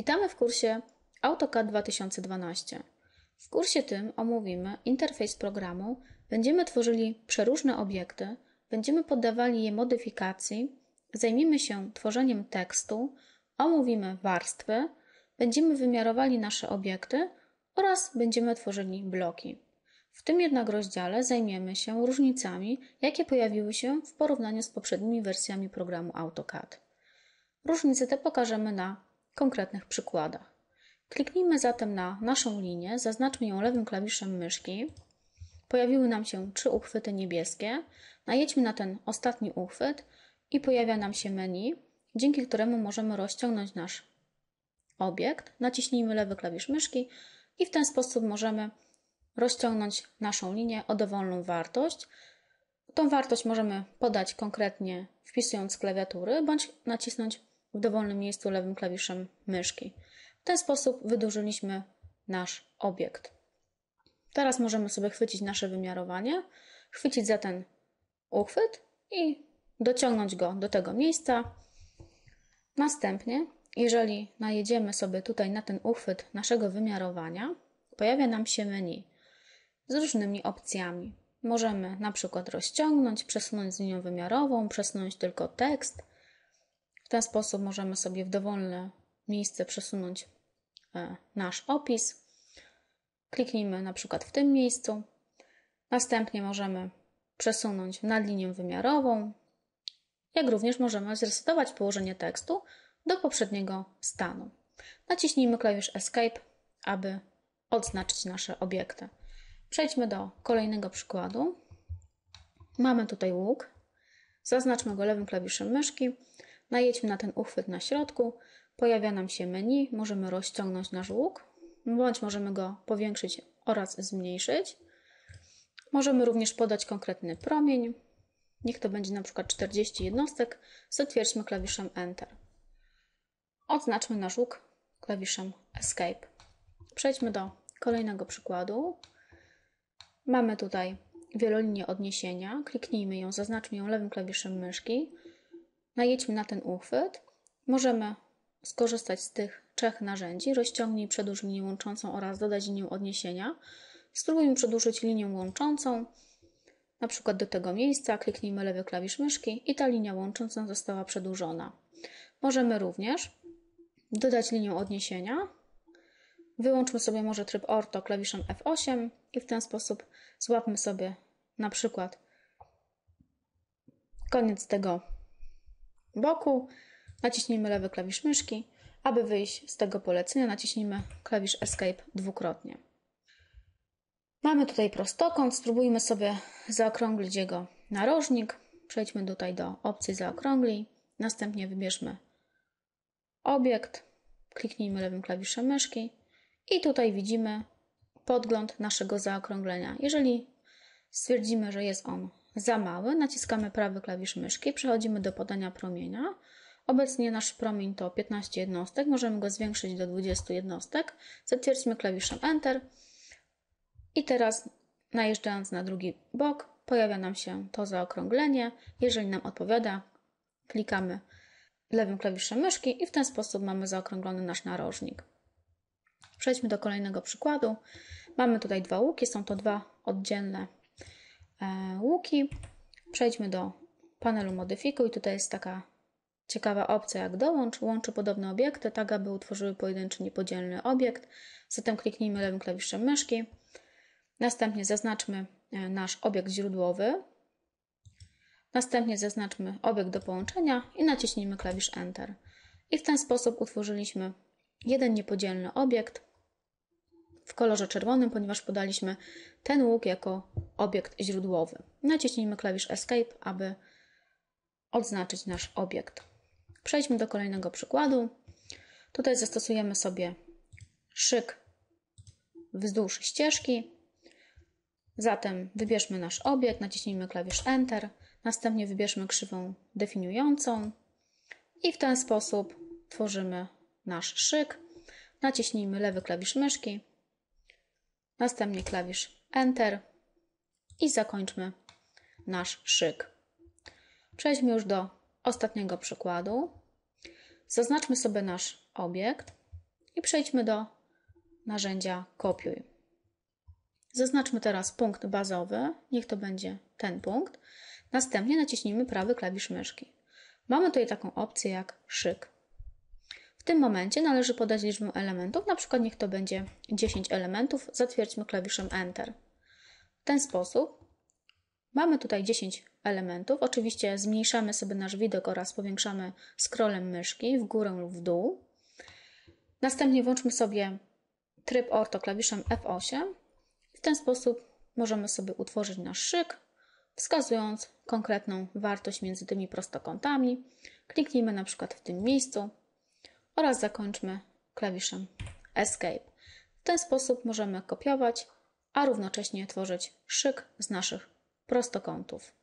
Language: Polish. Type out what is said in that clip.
Witamy w kursie AutoCAD 2012. W kursie tym omówimy interfejs programu, będziemy tworzyli przeróżne obiekty, będziemy poddawali je modyfikacji, zajmiemy się tworzeniem tekstu, omówimy warstwy, będziemy wymiarowali nasze obiekty oraz będziemy tworzyli bloki. W tym jednak rozdziale zajmiemy się różnicami, jakie pojawiły się w porównaniu z poprzednimi wersjami programu AutoCAD. Różnice te pokażemy na konkretnych przykładach. Kliknijmy zatem na naszą linię, zaznaczmy ją lewym klawiszem myszki. Pojawiły nam się trzy uchwyty niebieskie. Najedźmy na ten ostatni uchwyt i pojawia nam się menu, dzięki któremu możemy rozciągnąć nasz obiekt. Naciśnijmy lewy klawisz myszki i w ten sposób możemy rozciągnąć naszą linię o dowolną wartość. Tą wartość możemy podać konkretnie wpisując klawiatury bądź nacisnąć w dowolnym miejscu lewym klawiszem myszki. W ten sposób wydłużyliśmy nasz obiekt. Teraz możemy sobie chwycić nasze wymiarowanie, chwycić za ten uchwyt i dociągnąć go do tego miejsca. Następnie, jeżeli najedziemy sobie tutaj na ten uchwyt naszego wymiarowania, pojawia nam się menu z różnymi opcjami. Możemy na przykład rozciągnąć, przesunąć z linią wymiarową, przesunąć tylko tekst, ten sposób możemy sobie w dowolne miejsce przesunąć e, nasz opis. Kliknijmy na przykład w tym miejscu. Następnie możemy przesunąć nad linię wymiarową, jak również możemy zresetować położenie tekstu do poprzedniego stanu. Naciśnijmy klawisz Escape, aby odznaczyć nasze obiekty. Przejdźmy do kolejnego przykładu. Mamy tutaj łuk. Zaznaczmy go lewym klawiszem myszki. Najedźmy na ten uchwyt na środku, pojawia nam się menu, możemy rozciągnąć nasz łuk, bądź możemy go powiększyć oraz zmniejszyć. Możemy również podać konkretny promień, niech to będzie na przykład 40 jednostek, zatwierdźmy klawiszem Enter. Odznaczmy nasz łuk klawiszem Escape. Przejdźmy do kolejnego przykładu. Mamy tutaj wielolinię odniesienia, kliknijmy ją, zaznaczmy ją lewym klawiszem myszki, Najedźmy na ten uchwyt. Możemy skorzystać z tych trzech narzędzi. Rozciągnij, przedłuż linię łączącą oraz dodać linię odniesienia. Spróbujmy przedłużyć linię łączącą, na przykład do tego miejsca. Kliknijmy lewy klawisz myszki i ta linia łącząca została przedłużona. Możemy również dodać linię odniesienia. Wyłączmy sobie może tryb orto klawiszem F8 i w ten sposób złapmy sobie na przykład koniec tego boku, naciśnijmy lewy klawisz myszki. Aby wyjść z tego polecenia, naciśnijmy klawisz Escape dwukrotnie. Mamy tutaj prostokąt, spróbujmy sobie zaokrąglić jego narożnik. Przejdźmy tutaj do opcji zaokrąglij, następnie wybierzmy obiekt, kliknijmy lewym klawiszem myszki i tutaj widzimy podgląd naszego zaokrąglenia. Jeżeli stwierdzimy, że jest on za mały, naciskamy prawy klawisz myszki, przechodzimy do podania promienia. Obecnie nasz promień to 15 jednostek, możemy go zwiększyć do 20 jednostek. Zatwierdźmy klawiszem Enter. I teraz najeżdżając na drugi bok pojawia nam się to zaokrąglenie. Jeżeli nam odpowiada, klikamy lewym klawiszem myszki i w ten sposób mamy zaokrąglony nasz narożnik. Przejdźmy do kolejnego przykładu. Mamy tutaj dwa łuki, są to dwa oddzielne E, łuki. Przejdźmy do panelu modyfikuj. Tutaj jest taka ciekawa opcja jak dołącz. Łączy podobne obiekty, tak aby utworzyły pojedynczy niepodzielny obiekt. Zatem kliknijmy lewym klawiszem myszki. Następnie zaznaczmy e, nasz obiekt źródłowy. Następnie zaznaczmy obiekt do połączenia i naciśnijmy klawisz Enter. I w ten sposób utworzyliśmy jeden niepodzielny obiekt w kolorze czerwonym, ponieważ podaliśmy ten łuk jako obiekt źródłowy. Naciśnijmy klawisz Escape, aby odznaczyć nasz obiekt. Przejdźmy do kolejnego przykładu. Tutaj zastosujemy sobie szyk wzdłuż ścieżki. Zatem wybierzmy nasz obiekt, naciśnijmy klawisz Enter, następnie wybierzmy krzywą definiującą i w ten sposób tworzymy nasz szyk. Naciśnijmy lewy klawisz myszki Następnie klawisz Enter i zakończmy nasz szyk. Przejdźmy już do ostatniego przykładu. Zaznaczmy sobie nasz obiekt i przejdźmy do narzędzia Kopiuj. Zaznaczmy teraz punkt bazowy, niech to będzie ten punkt. Następnie naciśnijmy prawy klawisz myszki. Mamy tutaj taką opcję jak szyk. W tym momencie należy podać liczbę elementów, na przykład niech to będzie 10 elementów, zatwierdźmy klawiszem Enter. W ten sposób mamy tutaj 10 elementów. Oczywiście zmniejszamy sobie nasz widok oraz powiększamy scrollem myszki w górę lub w dół. Następnie włączmy sobie tryb orto klawiszem F8. W ten sposób możemy sobie utworzyć nasz szyk, wskazując konkretną wartość między tymi prostokątami. Kliknijmy na przykład w tym miejscu oraz zakończmy klawiszem Escape. W ten sposób możemy kopiować, a równocześnie tworzyć szyk z naszych prostokątów.